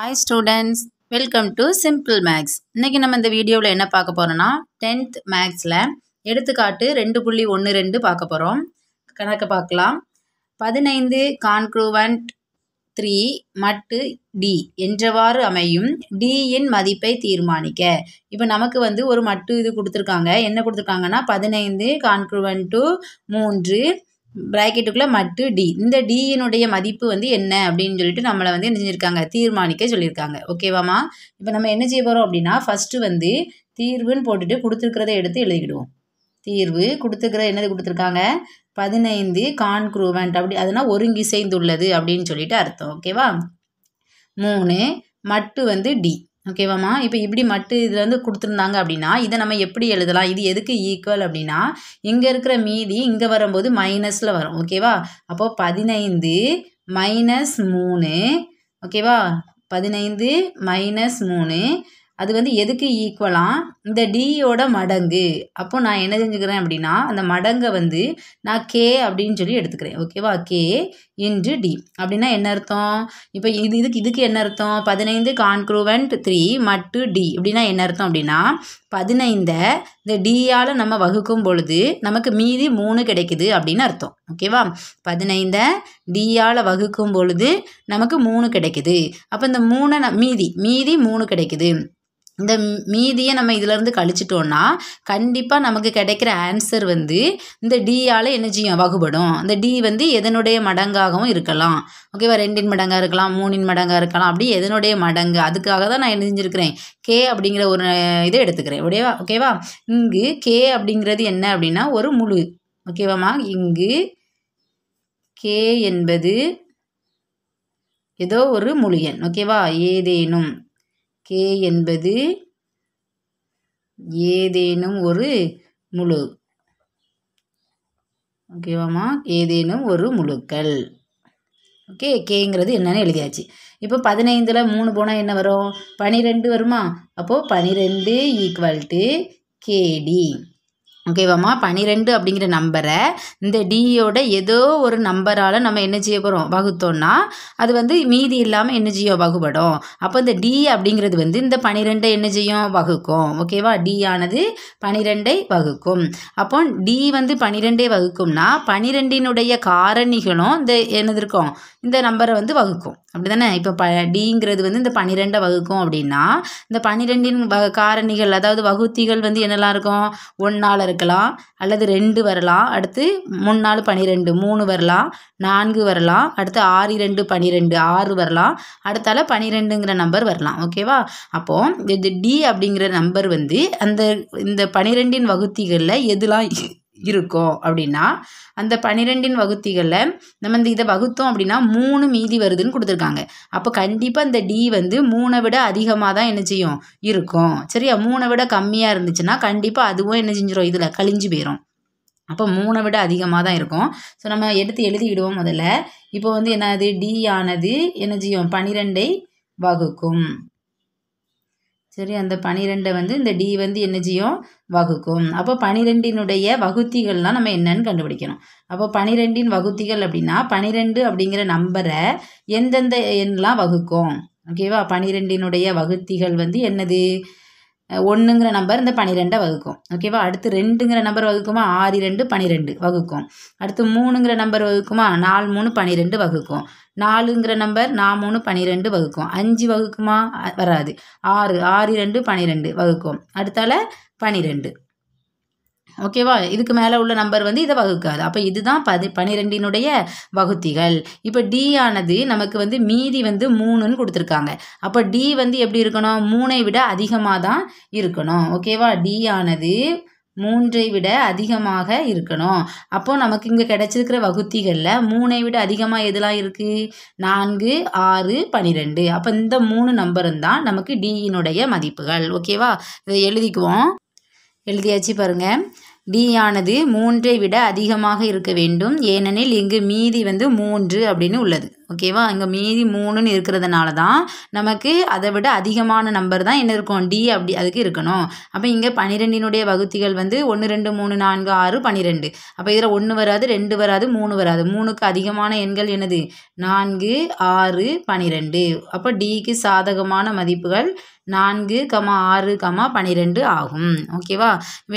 hi students welcome to simple maths இன்றைக்கி நம்ம இந்த வீடியோவில் என்ன பார்க்க போகிறோன்னா டென்த் மேக்ஸில் எடுத்துக்காட்டு ரெண்டு புள்ளி ஒன்று ரெண்டு பார்க்க போகிறோம் கணக்கு பார்க்கலாம் பதினைந்து கான்க்ரூவன்ட் த்ரீ மட்டு டி என்றவாறு அமையும் டியின் மதிப்பை தீர்மானிக்க இப்போ நமக்கு வந்து ஒரு மட்டு இது கொடுத்துருக்காங்க என்ன கொடுத்துருக்காங்கன்னா பதினைந்து கான்க்ரூவன் டு மூன்று ப்ராக்கெட்டுக்குள்ளே மட்டு டி இந்த டியினுடைய மதிப்பு வந்து என்ன அப்படின்னு சொல்லிட்டு நம்மளை வந்து என்ன செஞ்சுருக்காங்க தீர்மானிக்க சொல்லியிருக்காங்க ஓகேவாம்மா இப்போ நம்ம என்ன செய்ய போகிறோம் அப்படின்னா ஃபஸ்ட்டு வந்து தீர்வுன்னு போட்டுட்டு கொடுத்துருக்கிறத எடுத்து எழுதிக்கிடுவோம் தீர்வு கொடுத்துருக்கிற என்னது கொடுத்துருக்காங்க பதினைந்து கான்க்ரூவன்ட் அப்படி அதனால் ஒருங்கிசைந்துள்ளது அப்படின்னு சொல்லிட்டு அர்த்தம் ஓகேவா மூணு மட்டு வந்து டி ஓகேவாம்மா இப்போ இப்படி மட்டு இதில் வந்து கொடுத்துருந்தாங்க அப்படின்னா இதை நம்ம எப்படி எழுதலாம் இது எதுக்கு ஈக்குவல் அப்படின்னா இங்கே இருக்கிற மீதி இங்கே வரும்போது மைனஸில் வரும் ஓகேவா அப்போது பதினைந்து மைனஸ் மூணு ஓகேவா பதினைந்து மைனஸ் மூணு அது வந்து எதுக்கு ஈக்குவலாக இந்த டியோட மடங்கு அப்போது நான் என்ன செஞ்சுக்கிறேன் அப்படின்னா அந்த மடங்கை வந்து நான் கே அப்படின்னு சொல்லி எடுத்துக்கிறேன் ஓகேவா கே இன்டு டி அப்படின்னா என்ன அர்த்தம் இப்போ இது இதுக்கு இதுக்கு என்ன அர்த்தம் பதினைந்து கான்க்ரூவன்ட் த்ரீ மட்டு டி அப்படின்னா என்ன அர்த்தம் அப்படின்னா பதினைந்த இந்த டியால் நம்ம வகுக்கும் பொழுது நமக்கு மீதி மூணு கிடைக்குது அப்படின்னு அர்த்தம் ஓகேவா பதினைந்த டியால் வகுக்கும் பொழுது நமக்கு மூணு கிடைக்குது அப்போ இந்த மூணை மீதி மீதி மூணு கிடைக்குது இந்த மீதியை நம்ம இதிலேருந்து கழிச்சிட்டோன்னா கண்டிப்பாக நமக்கு கிடைக்கிற ஆன்சர் வந்து இந்த டியால் என்ன செய்யும் வகுபடும் இந்த டி வந்து எதனுடைய மடங்காகவும் இருக்கலாம் ஓகேவா ரெண்டின் மடங்காக இருக்கலாம் மூணின் மடங்காக இருக்கலாம் அப்படி எதனுடைய மடங்கு அதுக்காக தான் நான் என்ன செஞ்சுருக்கிறேன் கே அப்படிங்கிற ஒரு இதை எடுத்துக்கிறேன் ஓடேவா ஓகேவா இங்கு கே அப்படிங்கிறது என்ன அப்படின்னா ஒரு முழு ஓகேவாம்மா இங்கு கே என்பது ஏதோ ஒரு முழு எண் ஓகேவா ஏதேனும் கே என்பது ஏதேனும் ஒரு முழு ஓகேவாம்மா ஏதேனும் ஒரு முழுக்கள் ஓகே கேங்கிறது என்னென்னு எழுதியாச்சு இப்போ பதினைந்தில் மூணு போனால் என்ன வரும் பனிரெண்டு வருமா அப்போது பனிரெண்டு ஈக்குவல் டு கேடி ஓகேவாம்மா பனிரெண்டு அப்படிங்கிற நம்பரை இந்த டியோட ஏதோ ஒரு நம்பரால் நம்ம என்ன செய்ய போகிறோம் வகுத்தோம்னா அது வந்து மீதி இல்லாமல் என்ன செய்யும் வகுபடும் அப்போ இந்த டி அப்படிங்கிறது வந்து இந்த பனிரெண்டை என்ன செய்யும் வகுக்கும் ஓகேவா டி ஆனது பனிரெண்டை வகுக்கும் அப்போ டி வந்து பனிரெண்டே வகுக்கும்னா பனிரெண்டினுடைய காரணிகளும் இந்த என்னது இருக்கும் இந்த நம்பரை வந்து வகுக்கும் அப்படி தானே இப்போ ப டிங்கிறது வந்து இந்த பனிரெண்டை வகுக்கும் அப்படின்னா இந்த பனிரெண்டின் வ காரணிகள் அதாவது வகுத்திகள் வந்து என்னெல்லாம் இருக்கும் ஒன்றால் இருக்கும் இருக்கலாம் அல்லது ரெண்டு வரலாம் அடுத்து மூணு நாலு பன்னிரெண்டு மூணு வரலாம் நான்கு வரலாம் அடுத்து ஆறு இரண்டு பன்னிரெண்டு ஆறு வரலாம் அடுத்தால பன்னிரெண்டுங்கிற நம்பர் வரலாம் ஓகேவா அப்போது இது டி அப்படிங்கிற நம்பர் வந்து அந்த இந்த பனிரெண்டின் வகுத்திகளில் எதுலாம் இருக்கும் அப்படின்னா அந்த பனிரெண்டின் வகுத்திகளில் நம்ம இந்த இதை வகுத்தோம் அப்படின்னா மூணு மீதி வருதுன்னு கொடுத்துருக்காங்க அப்போ கண்டிப்பாக இந்த டி வந்து மூணை விட அதிகமாக தான் என்ன செய்யும் இருக்கும் சரியா மூணை விட கம்மியாக இருந்துச்சுன்னா கண்டிப்பாக அதுவும் என்ன செஞ்சிடும் இதில் கழிஞ்சு போயிடும் அப்போ மூணை விட அதிகமாக தான் இருக்கும் ஸோ நம்ம எடுத்து எழுதி விடுவோம் முதல்ல இப்போ வந்து என்னது டி ஆனது என்ன செய்யும் பனிரெண்டை வகுக்கும் சரி அந்த பனிரெண்டை வந்து இந்த டி வந்து என்ன செய்யும் வகுக்கும் அப்போ பனிரெண்டினுடைய வகுத்திகள்லாம் நம்ம என்னன்னு கண்டுபிடிக்கணும் அப்போ பனிரெண்டின் வகுத்திகள் அப்படின்னா பனிரெண்டு அப்படிங்கிற நம்பரை எந்தெந்த எண்ணெலாம் வகுக்கும் ஓகேவா பனிரெண்டினுடைய வகுத்திகள் வந்து என்னது ஒன்றுங்கிற நம்பர் இந்த பனிரெண்டை வகுக்கும் ஓகேவா அடுத்து ரெண்டுங்கிற நம்பர் வகுக்குமா ஆறு ரெண்டு பனிரெண்டு வகுக்கும் அடுத்து மூணுங்கிற நம்பர் வகுக்குமா நாலு மூணு பனிரெண்டு வகுக்கும் நாலுங்கிற நம்பர் நா மூணு பனிரெண்டு வகுக்கும் அஞ்சு வகுக்குமா வராது ஆறு ஆறு ரெண்டு பனிரெண்டு வகுக்கும் அடுத்தால பன்னிரெண்டு ஓகேவா இதுக்கு மேலே உள்ள நம்பர் வந்து இதை வகுக்காது அப்போ இதுதான் பதி பனிரெண்டினுடைய வகுத்திகள் இப்போ டி ஆனது நமக்கு வந்து மீதி வந்து மூணுன்னு கொடுத்துருக்காங்க அப்போ டி வந்து எப்படி இருக்கணும் மூணை விட அதிகமாக தான் இருக்கணும் ஓகேவா டி ஆனது மூன்றை விட அதிகமாக இருக்கணும் அப்போது நமக்கு இங்கே கிடச்சிருக்கிற வகுத்திகளில் மூணை விட அதிகமாக எதெல்லாம் இருக்குது நான்கு ஆறு பனிரெண்டு அப்போ இந்த மூணு நம்பரும் தான் நமக்கு டியினுடைய மதிப்புகள் ஓகேவா இதை எழுதிக்குவோம் எழுதியாச்சு பாருங்கள் டி ஆனது மூன்றை விட அதிகமாக இருக்க வேண்டும் ஏனெனில் இங்கு மீதி வந்து மூன்று அப்படின்னு உள்ளது ஓகேவா இங்கே மீதி மூணுன்னு இருக்கிறதுனால தான் நமக்கு அதை விட அதிகமான நம்பர் தான் என்ன இருக்கும் டி அப்படி அதுக்கு இருக்கணும் அப்போ இங்கே பன்னிரெண்டினுடைய வகுத்திகள் வந்து ஒன்று ரெண்டு மூணு நான்கு ஆறு பன்னிரெண்டு அப்போ இதில் ஒன்று வராது ரெண்டு வராது மூணு வராது மூணுக்கு அதிகமான எண்கள் என்னது நான்கு ஆறு பன்னிரெண்டு அப்போ டிக்கு சாதகமான மதிப்புகள் நான்கு கமா ஆறு கமா பன்னிரெண்டு ஆகும் ஓகேவா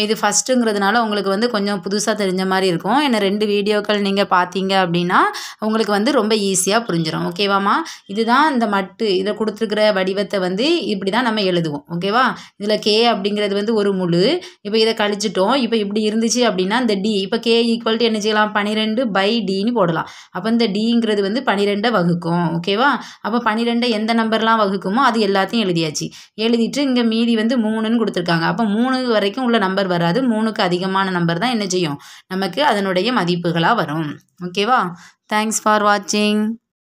இது ஃபஸ்ட்டுங்கிறதுனால உங்களுக்கு வந்து கொஞ்சம் புதுசாக தெரிஞ்ச மாதிரி இருக்கும் ஏன்னா ரெண்டு வீடியோக்கள் நீங்கள் பார்த்தீங்க அப்படின்னா உங்களுக்கு வந்து ரொம்ப ஈஸியாக புரிஞ்சிடும் ஓகேவாம்மா இதுதான் இந்த மட்டு இதில் கொடுத்துருக்கிற வடிவத்தை வந்து இப்படி தான் நம்ம எழுதுவோம் ஓகேவா இதில் கே அப்படிங்கிறது வந்து ஒரு முழு இப்போ இதை கழிச்சிட்டோம் இப்போ இப்படி இருந்துச்சு அப்படின்னா இந்த டி இப்போ கே ஈக்குவல் டு என்ன செய்யலாம் பனிரெண்டு பை டின்னு போடலாம் அப்போ இந்த டிங்கிறது வந்து பனிரெண்டை வகுக்கும் ஓகேவா அப்போ பனிரெண்டை எந்த நம்பர்லாம் வகுக்குமோ அது எல்லாத்தையும் எழுதியாச்சு எழுதிட்டு இங்கே மீதி வந்து மூணுன்னு கொடுத்துருக்காங்க அப்போ மூணு வரைக்கும் உள்ள நம்பர் வராது மூணுக்கு அதிகமான நம்பர் தான் என்ன செய்யும் நமக்கு அதனுடைய மதிப்புகளாக வரும் ஓகேவா தேங்க்ஸ் ஃபார் வாட்சிங்